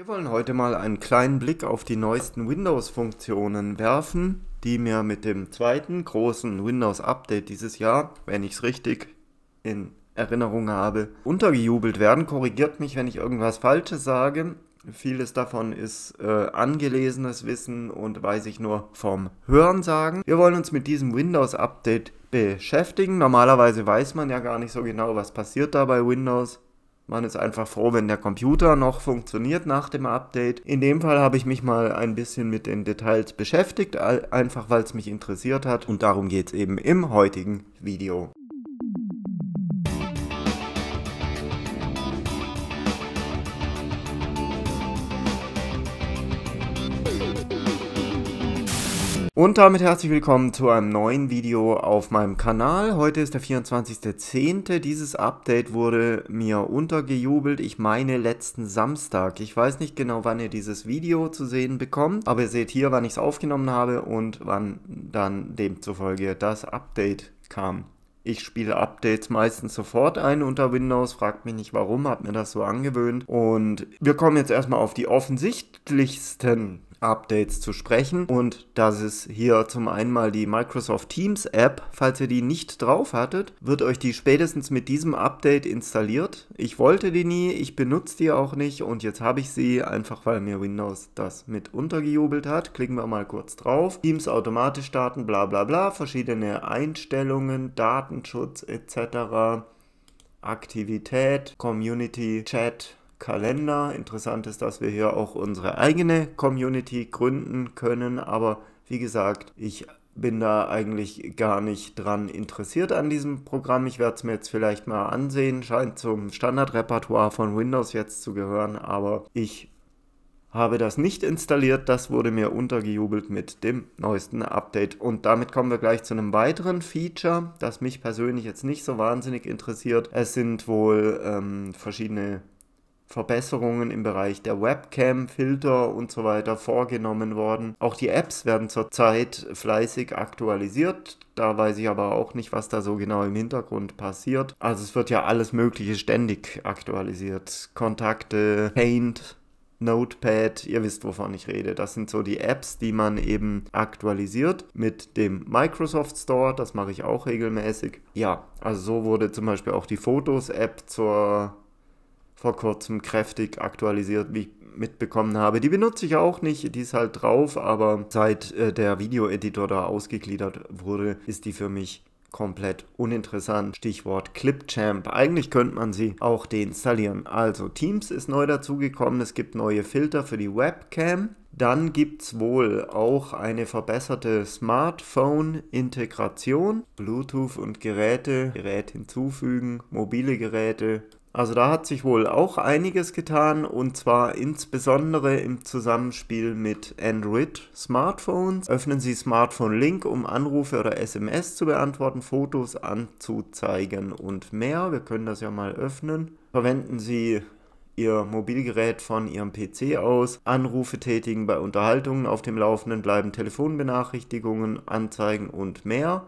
Wir wollen heute mal einen kleinen Blick auf die neuesten Windows-Funktionen werfen, die mir mit dem zweiten großen Windows-Update dieses Jahr, wenn ich es richtig in Erinnerung habe, untergejubelt werden. Korrigiert mich, wenn ich irgendwas Falsches sage. Vieles davon ist äh, angelesenes Wissen und weiß ich nur vom Hören sagen. Wir wollen uns mit diesem Windows-Update beschäftigen. Normalerweise weiß man ja gar nicht so genau, was passiert da bei Windows. Man ist einfach froh, wenn der Computer noch funktioniert nach dem Update. In dem Fall habe ich mich mal ein bisschen mit den Details beschäftigt, einfach weil es mich interessiert hat und darum geht es eben im heutigen Video. Und damit herzlich willkommen zu einem neuen Video auf meinem Kanal. Heute ist der 24.10. Dieses Update wurde mir untergejubelt, ich meine letzten Samstag. Ich weiß nicht genau, wann ihr dieses Video zu sehen bekommt, aber ihr seht hier, wann ich es aufgenommen habe und wann dann demzufolge das Update kam. Ich spiele Updates meistens sofort ein unter Windows, fragt mich nicht warum, hab mir das so angewöhnt. Und wir kommen jetzt erstmal auf die offensichtlichsten Updates zu sprechen. Und das ist hier zum einen mal die Microsoft Teams App. Falls ihr die nicht drauf hattet, wird euch die spätestens mit diesem Update installiert. Ich wollte die nie, ich benutze die auch nicht und jetzt habe ich sie einfach, weil mir Windows das mit untergejubelt hat. Klicken wir mal kurz drauf. Teams automatisch starten, bla bla bla, verschiedene Einstellungen, Datenschutz etc. Aktivität, Community, Chat, Kalender. Interessant ist, dass wir hier auch unsere eigene Community gründen können, aber wie gesagt, ich bin da eigentlich gar nicht dran interessiert an diesem Programm. Ich werde es mir jetzt vielleicht mal ansehen. Scheint zum Standardrepertoire von Windows jetzt zu gehören, aber ich habe das nicht installiert. Das wurde mir untergejubelt mit dem neuesten Update. Und damit kommen wir gleich zu einem weiteren Feature, das mich persönlich jetzt nicht so wahnsinnig interessiert. Es sind wohl ähm, verschiedene Verbesserungen im Bereich der Webcam, Filter und so weiter vorgenommen worden. Auch die Apps werden zurzeit fleißig aktualisiert. Da weiß ich aber auch nicht, was da so genau im Hintergrund passiert. Also es wird ja alles Mögliche ständig aktualisiert. Kontakte, Paint, Notepad, ihr wisst, wovon ich rede. Das sind so die Apps, die man eben aktualisiert mit dem Microsoft Store. Das mache ich auch regelmäßig. Ja, also so wurde zum Beispiel auch die Fotos-App zur vor kurzem kräftig aktualisiert, wie ich mitbekommen habe. Die benutze ich auch nicht, die ist halt drauf, aber seit äh, der Videoeditor da ausgegliedert wurde, ist die für mich komplett uninteressant. Stichwort Clipchamp. Eigentlich könnte man sie auch deinstallieren. Also Teams ist neu dazugekommen, es gibt neue Filter für die Webcam. Dann gibt es wohl auch eine verbesserte Smartphone-Integration, Bluetooth und Geräte, Gerät hinzufügen, mobile Geräte, also da hat sich wohl auch einiges getan und zwar insbesondere im Zusammenspiel mit Android-Smartphones. Öffnen Sie Smartphone Link, um Anrufe oder SMS zu beantworten, Fotos anzuzeigen und mehr. Wir können das ja mal öffnen. Verwenden Sie Ihr Mobilgerät von Ihrem PC aus, Anrufe tätigen bei Unterhaltungen, auf dem Laufenden bleiben Telefonbenachrichtigungen, Anzeigen und mehr.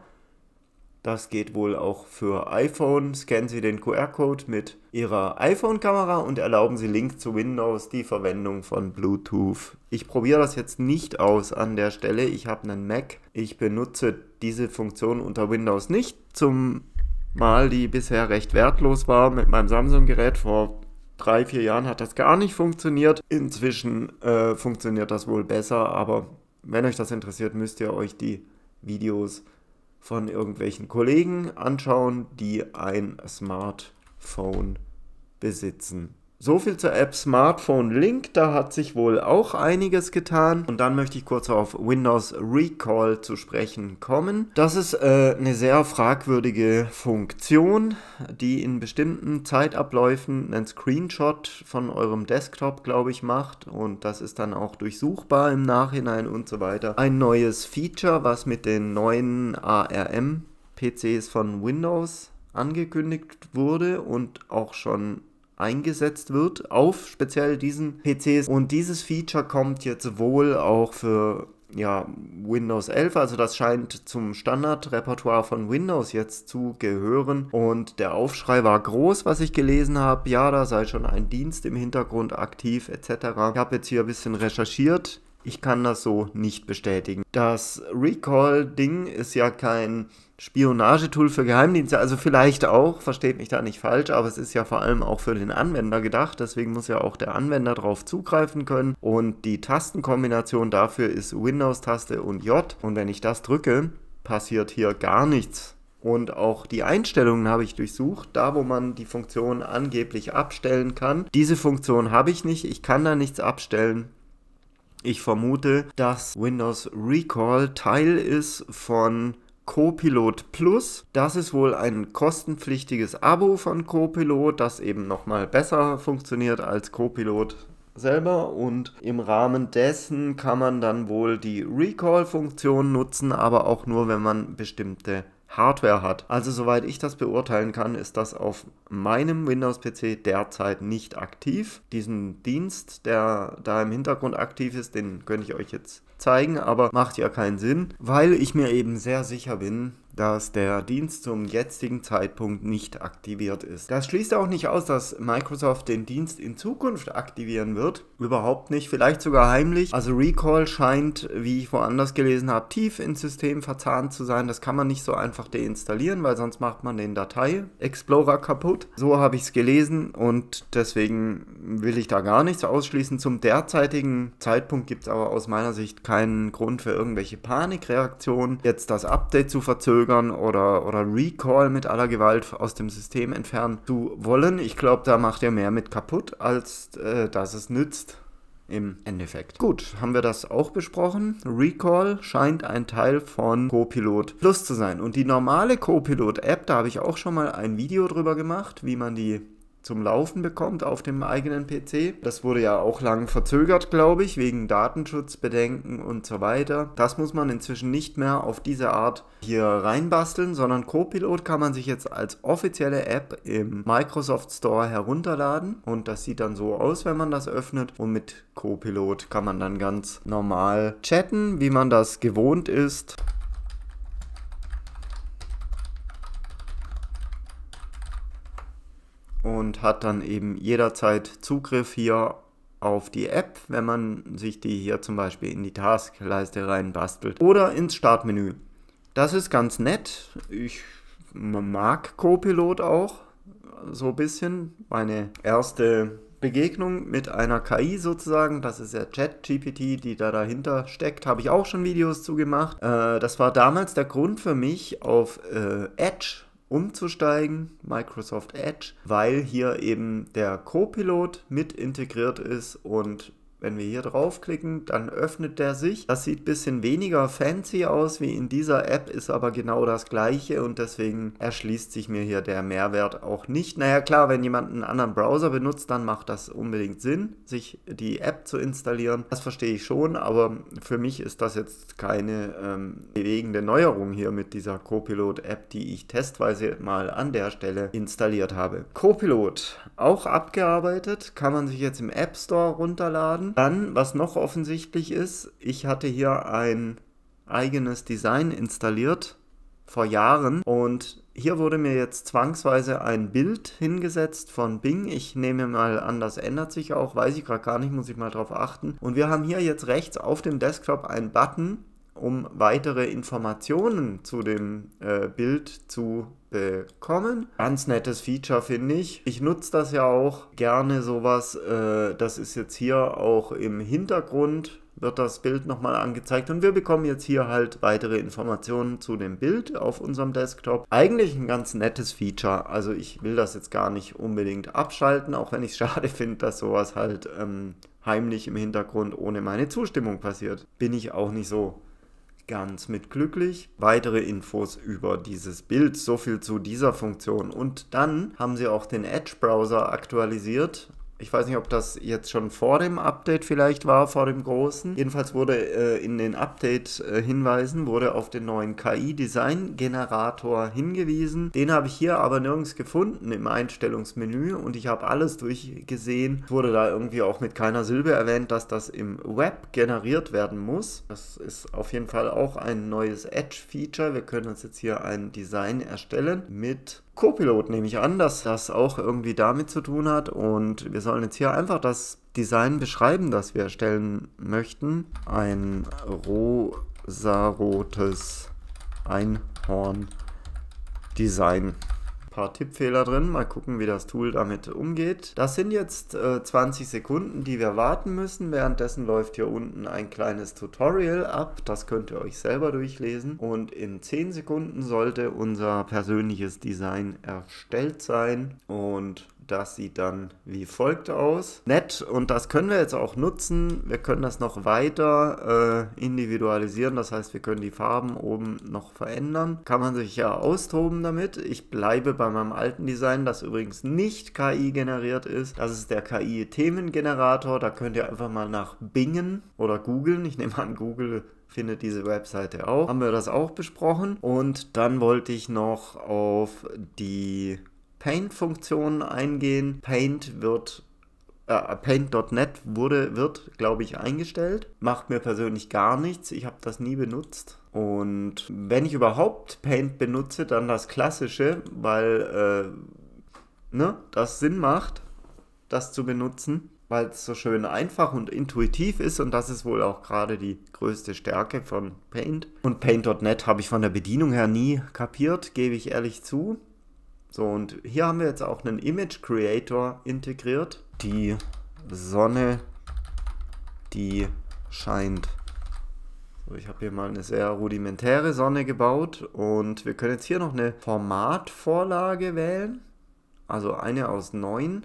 Das geht wohl auch für iPhone. Scannen Sie den QR-Code mit Ihrer iPhone-Kamera und erlauben Sie Link zu Windows die Verwendung von Bluetooth. Ich probiere das jetzt nicht aus an der Stelle. Ich habe einen Mac. Ich benutze diese Funktion unter Windows nicht, zumal die bisher recht wertlos war mit meinem Samsung-Gerät vor drei, vier Jahren hat das gar nicht funktioniert. Inzwischen äh, funktioniert das wohl besser, aber wenn euch das interessiert, müsst ihr euch die Videos von irgendwelchen Kollegen anschauen, die ein Smartphone besitzen. So viel zur App Smartphone Link, da hat sich wohl auch einiges getan. Und dann möchte ich kurz auf Windows Recall zu sprechen kommen. Das ist äh, eine sehr fragwürdige Funktion, die in bestimmten Zeitabläufen einen Screenshot von eurem Desktop, glaube ich, macht. Und das ist dann auch durchsuchbar im Nachhinein und so weiter. Ein neues Feature, was mit den neuen ARM-PCs von Windows angekündigt wurde und auch schon eingesetzt wird auf speziell diesen PCs. Und dieses Feature kommt jetzt wohl auch für ja, Windows 11, also das scheint zum Standardrepertoire von Windows jetzt zu gehören. Und der Aufschrei war groß, was ich gelesen habe. Ja, da sei schon ein Dienst im Hintergrund aktiv etc. Ich habe jetzt hier ein bisschen recherchiert ich kann das so nicht bestätigen. Das Recall-Ding ist ja kein Spionagetool für Geheimdienste, also vielleicht auch, versteht mich da nicht falsch, aber es ist ja vor allem auch für den Anwender gedacht, deswegen muss ja auch der Anwender darauf zugreifen können und die Tastenkombination dafür ist Windows-Taste und J und wenn ich das drücke, passiert hier gar nichts. Und auch die Einstellungen habe ich durchsucht, da wo man die Funktion angeblich abstellen kann. Diese Funktion habe ich nicht, ich kann da nichts abstellen. Ich vermute, dass Windows Recall Teil ist von Copilot Plus. Das ist wohl ein kostenpflichtiges Abo von Copilot, das eben nochmal besser funktioniert als Copilot selber und im Rahmen dessen kann man dann wohl die Recall-Funktion nutzen, aber auch nur, wenn man bestimmte Hardware hat. Also soweit ich das beurteilen kann, ist das auf meinem Windows-PC derzeit nicht aktiv. Diesen Dienst, der da im Hintergrund aktiv ist, den könnte ich euch jetzt zeigen, aber macht ja keinen Sinn, weil ich mir eben sehr sicher bin, dass der Dienst zum jetzigen Zeitpunkt nicht aktiviert ist. Das schließt auch nicht aus, dass Microsoft den Dienst in Zukunft aktivieren wird. Überhaupt nicht, vielleicht sogar heimlich. Also Recall scheint, wie ich woanders gelesen habe, tief ins System verzahnt zu sein. Das kann man nicht so einfach deinstallieren, weil sonst macht man den Datei Explorer kaputt. So habe ich es gelesen und deswegen will ich da gar nichts ausschließen. Zum derzeitigen Zeitpunkt gibt es aber aus meiner Sicht keinen Grund für irgendwelche Panikreaktionen, jetzt das Update zu verzögern verzögern oder, oder Recall mit aller Gewalt aus dem System entfernen zu wollen. Ich glaube, da macht er mehr mit kaputt, als äh, dass es nützt im Endeffekt. Gut, haben wir das auch besprochen. Recall scheint ein Teil von Copilot Plus zu sein. Und die normale Copilot-App, da habe ich auch schon mal ein Video drüber gemacht, wie man die zum Laufen bekommt auf dem eigenen PC. Das wurde ja auch lang verzögert, glaube ich, wegen Datenschutzbedenken und so weiter. Das muss man inzwischen nicht mehr auf diese Art hier reinbasteln, sondern Copilot kann man sich jetzt als offizielle App im Microsoft Store herunterladen und das sieht dann so aus, wenn man das öffnet und mit Copilot kann man dann ganz normal chatten, wie man das gewohnt ist. und hat dann eben jederzeit Zugriff hier auf die App, wenn man sich die hier zum Beispiel in die Taskleiste reinbastelt oder ins Startmenü. Das ist ganz nett. Ich mag Copilot auch so ein bisschen. Meine erste Begegnung mit einer KI sozusagen, das ist ja ChatGPT, die da dahinter steckt, habe ich auch schon Videos zugemacht. Äh, das war damals der Grund für mich, auf äh, Edge umzusteigen, Microsoft Edge, weil hier eben der Copilot mit integriert ist und wenn wir hier draufklicken, dann öffnet der sich. Das sieht ein bisschen weniger fancy aus wie in dieser App, ist aber genau das gleiche und deswegen erschließt sich mir hier der Mehrwert auch nicht. Naja klar, wenn jemand einen anderen Browser benutzt, dann macht das unbedingt Sinn, sich die App zu installieren. Das verstehe ich schon, aber für mich ist das jetzt keine ähm, bewegende Neuerung hier mit dieser Copilot-App, die ich testweise mal an der Stelle installiert habe. Copilot, auch abgearbeitet, kann man sich jetzt im App Store runterladen. Dann, was noch offensichtlich ist, ich hatte hier ein eigenes Design installiert vor Jahren und hier wurde mir jetzt zwangsweise ein Bild hingesetzt von Bing. Ich nehme mal an, das ändert sich auch, weiß ich gerade gar nicht, muss ich mal drauf achten. Und wir haben hier jetzt rechts auf dem Desktop einen Button, um weitere Informationen zu dem äh, Bild zu bekommen. Ganz nettes Feature finde ich. Ich nutze das ja auch gerne sowas. Äh, das ist jetzt hier auch im Hintergrund wird das Bild nochmal angezeigt und wir bekommen jetzt hier halt weitere Informationen zu dem Bild auf unserem Desktop. Eigentlich ein ganz nettes Feature, also ich will das jetzt gar nicht unbedingt abschalten, auch wenn ich es schade finde, dass sowas halt ähm, heimlich im Hintergrund ohne meine Zustimmung passiert. Bin ich auch nicht so ganz mit glücklich. Weitere Infos über dieses Bild, so viel zu dieser Funktion. Und dann haben sie auch den Edge-Browser aktualisiert, ich weiß nicht, ob das jetzt schon vor dem Update vielleicht war, vor dem großen. Jedenfalls wurde äh, in den Update-Hinweisen wurde auf den neuen KI-Design-Generator hingewiesen. Den habe ich hier aber nirgends gefunden im Einstellungsmenü und ich habe alles durchgesehen. Wurde da irgendwie auch mit keiner Silbe erwähnt, dass das im Web generiert werden muss. Das ist auf jeden Fall auch ein neues Edge-Feature. Wir können uns jetzt hier ein Design erstellen mit Co-Pilot nehme ich an, dass das auch irgendwie damit zu tun hat. Und wir sollen jetzt hier einfach das Design beschreiben, das wir erstellen möchten. Ein rosarotes Einhorn-Design paar Tippfehler drin. Mal gucken, wie das Tool damit umgeht. Das sind jetzt äh, 20 Sekunden, die wir warten müssen. Währenddessen läuft hier unten ein kleines Tutorial ab. Das könnt ihr euch selber durchlesen. Und in 10 Sekunden sollte unser persönliches Design erstellt sein. Und das sieht dann wie folgt aus. Nett und das können wir jetzt auch nutzen. Wir können das noch weiter äh, individualisieren. Das heißt, wir können die Farben oben noch verändern. Kann man sich ja austoben damit. Ich bleibe bei meinem alten Design, das übrigens nicht KI generiert ist. Das ist der KI Themengenerator. Da könnt ihr einfach mal nach bingen oder googeln. Ich nehme an, Google findet diese Webseite auch. Haben wir das auch besprochen. Und dann wollte ich noch auf die paint funktionen eingehen. Paint wird äh, Paint.net wurde, wird, glaube ich, eingestellt. Macht mir persönlich gar nichts. Ich habe das nie benutzt. Und wenn ich überhaupt Paint benutze, dann das klassische, weil äh, ne, das Sinn macht, das zu benutzen, weil es so schön einfach und intuitiv ist. Und das ist wohl auch gerade die größte Stärke von Paint. Und Paint.net habe ich von der Bedienung her nie kapiert, gebe ich ehrlich zu. So, und hier haben wir jetzt auch einen Image Creator integriert. Die Sonne, die scheint. So, ich habe hier mal eine sehr rudimentäre Sonne gebaut und wir können jetzt hier noch eine Formatvorlage wählen. Also eine aus neun.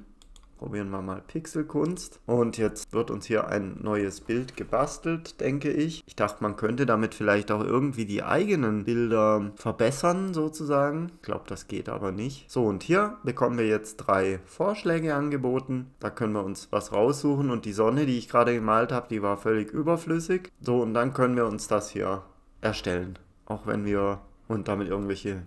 Probieren wir mal Pixelkunst. Und jetzt wird uns hier ein neues Bild gebastelt, denke ich. Ich dachte, man könnte damit vielleicht auch irgendwie die eigenen Bilder verbessern, sozusagen. Ich glaube, das geht aber nicht. So, und hier bekommen wir jetzt drei Vorschläge angeboten. Da können wir uns was raussuchen. Und die Sonne, die ich gerade gemalt habe, die war völlig überflüssig. So, und dann können wir uns das hier erstellen. Auch wenn wir und damit irgendwelche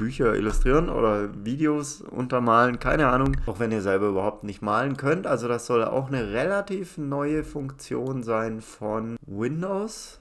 Bücher illustrieren oder Videos untermalen, keine Ahnung. Auch wenn ihr selber überhaupt nicht malen könnt. Also das soll auch eine relativ neue Funktion sein von Windows,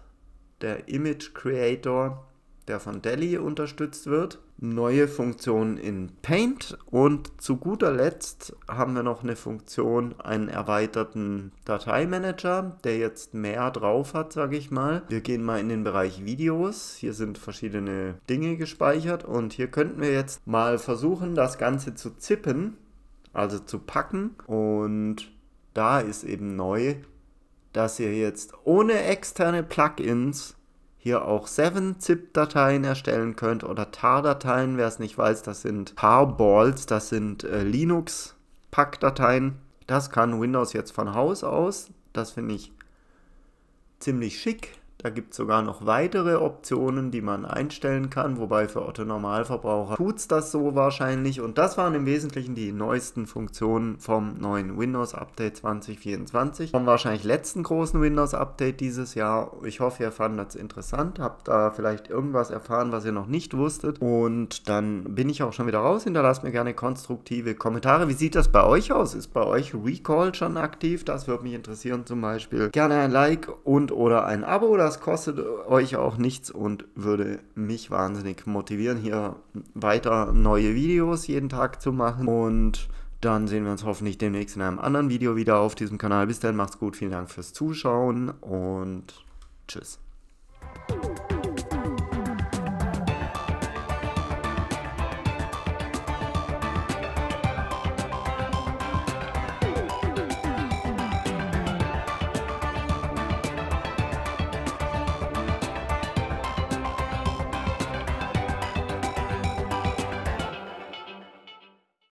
der Image Creator der von Delhi unterstützt wird. Neue Funktionen in Paint und zu guter Letzt haben wir noch eine Funktion, einen erweiterten Dateimanager, der jetzt mehr drauf hat, sage ich mal. Wir gehen mal in den Bereich Videos. Hier sind verschiedene Dinge gespeichert und hier könnten wir jetzt mal versuchen, das Ganze zu zippen, also zu packen. Und da ist eben neu, dass ihr jetzt ohne externe Plugins hier auch 7-Zip-Dateien erstellen könnt oder TAR-Dateien. Wer es nicht weiß, das sind TAR-Balls, das sind äh, Linux-Pack-Dateien. Das kann Windows jetzt von Haus aus. Das finde ich ziemlich schick. Da gibt es sogar noch weitere Optionen, die man einstellen kann, wobei für Otto Normalverbraucher tut es das so wahrscheinlich. Und das waren im Wesentlichen die neuesten Funktionen vom neuen Windows Update 2024, vom wahrscheinlich letzten großen Windows Update dieses Jahr. Ich hoffe, ihr fandet es interessant, habt da vielleicht irgendwas erfahren, was ihr noch nicht wusstet. Und dann bin ich auch schon wieder raus. Hinterlasst mir gerne konstruktive Kommentare. Wie sieht das bei euch aus? Ist bei euch Recall schon aktiv? Das würde mich interessieren zum Beispiel. Gerne ein Like und oder ein Abo oder das kostet euch auch nichts und würde mich wahnsinnig motivieren, hier weiter neue Videos jeden Tag zu machen. Und dann sehen wir uns hoffentlich demnächst in einem anderen Video wieder auf diesem Kanal. Bis dann, macht's gut, vielen Dank fürs Zuschauen und tschüss.